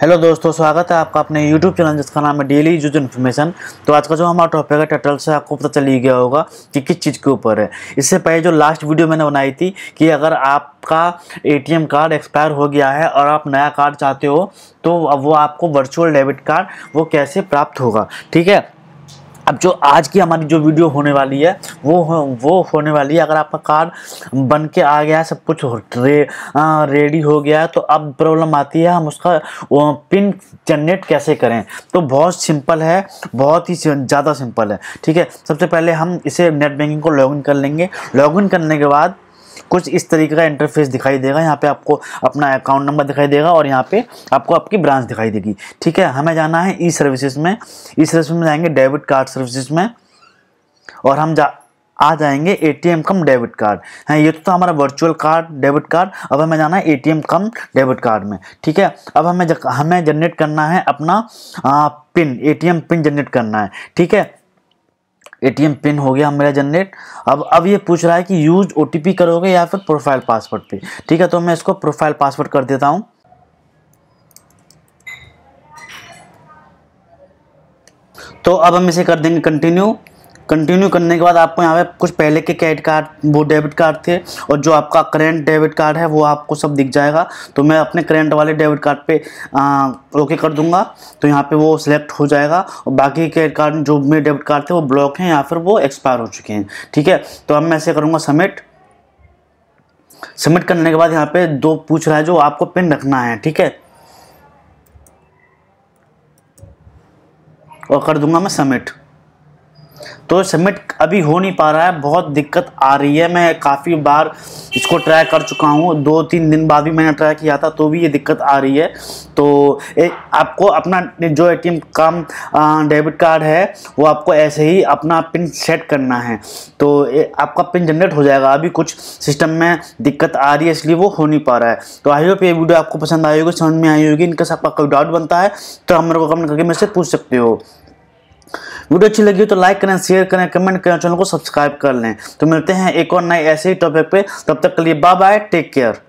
hello दोस्तों स्वागत है आपका अपने यूट्यूब चैनल जिसका नाम है डेली यूज इन्फॉर्मेशन तो आज का जो हमारा टॉपिक है टटल से आपको पता चल ही गया होगा कि किस चीज़ के ऊपर है इससे पहले जो लास्ट वीडियो मैंने बनाई थी कि अगर आपका एटीएम कार्ड एक्सपायर हो गया है और आप नया कार्ड चाहते हो तो वो आपको वर्चुअल डेबिट कार्ड वो कैसे प्राप्त होगा ठीक है अब जो आज की हमारी जो वीडियो होने वाली है वो हो, वो होने वाली है अगर आपका कार्ड बन के आ गया है सब कुछ रे, आ, रेडी हो गया है तो अब प्रॉब्लम आती है हम उसका पिन जनरेट कैसे करें तो बहुत सिंपल है बहुत ही ज़्यादा सिंपल है ठीक है सबसे पहले हम इसे नेट बैंकिंग को लॉगिन कर लेंगे लॉगिन करने के बाद कुछ इस तरीके का इंटरफेस दिखाई देगा यहाँ पे आपको अपना अकाउंट नंबर दिखाई देगा और यहाँ पे आपको आपकी ब्रांच दिखाई देगी ठीक है हमें जाना है ई सर्विसेज में ई सर्विस में जाएंगे डेबिट कार्ड सर्विसेज में और हम जा आ जाएंगे एम कम डेबिट कार्ड है ये तो था हमारा वर्चुअल कार्ड डेबिट कार्ड अब हमें जाना है एम कम डेबिट कार्ड में ठीक है अब हमें हमें जनरेट करना है अपना आ, पिन एम पिन जनरेट करना है ठीक है एटीएम पिन हो गया मेरा जनरेट अब अब ये पूछ रहा है कि यूज ओटीपी करोगे या फिर प्रोफाइल पासवर्ड पे ठीक है तो मैं इसको प्रोफाइल पासवर्ड कर देता हूँ तो अब हम इसे कर देंगे कंटिन्यू कंटिन्यू करने के बाद आपको यहाँ पे कुछ पहले के क्रेडिट कार्ड वो डेबिट कार्ड थे और जो आपका करेंट डेबिट कार्ड है वो आपको सब दिख जाएगा तो मैं अपने करेंट वाले डेबिट कार्ड पे ओके कर दूंगा तो यहाँ पे वो सिलेक्ट हो जाएगा और बाकी क्रेडिट कार्ड जो मेरे डेबिट कार्ड थे वो ब्लॉक हैं या फिर वो एक्सपायर हो चुके हैं ठीक है तो अब मैं ऐसे करूँगा सबमिट सबमिट करने के बाद यहाँ पर दो पूछ रहा है जो आपको पिन रखना है ठीक है और कर दूंगा मैं सबमिट तो सबमिट अभी हो नहीं पा रहा है बहुत दिक्कत आ रही है मैं काफ़ी बार इसको ट्राई कर चुका हूँ दो तीन दिन बाद भी मैंने ट्राई किया था तो भी ये दिक्कत आ रही है तो ए, आपको अपना जो ए टी काम डेबिट कार्ड है वो आपको ऐसे ही अपना पिन सेट करना है तो ए, आपका पिन जनरेट हो जाएगा अभी कुछ सिस्टम में दिक्कत आ रही है इसलिए वो हो नहीं पा रहा है तो आई होप ये वीडियो आपको पसंद आई होगी समझ में आई होगी इनके साथ आपका कोई डाउट बनता है तो हम लोग कमेंट करके मेरे से पूछ सकते हो वीडियो अच्छी लगी हो तो लाइक करें शेयर करें कमेंट करें चैनल को सब्सक्राइब कर लें तो मिलते हैं एक और नए ऐसे ही टॉपिक पे तब तक के लिए बाय बाय टेक केयर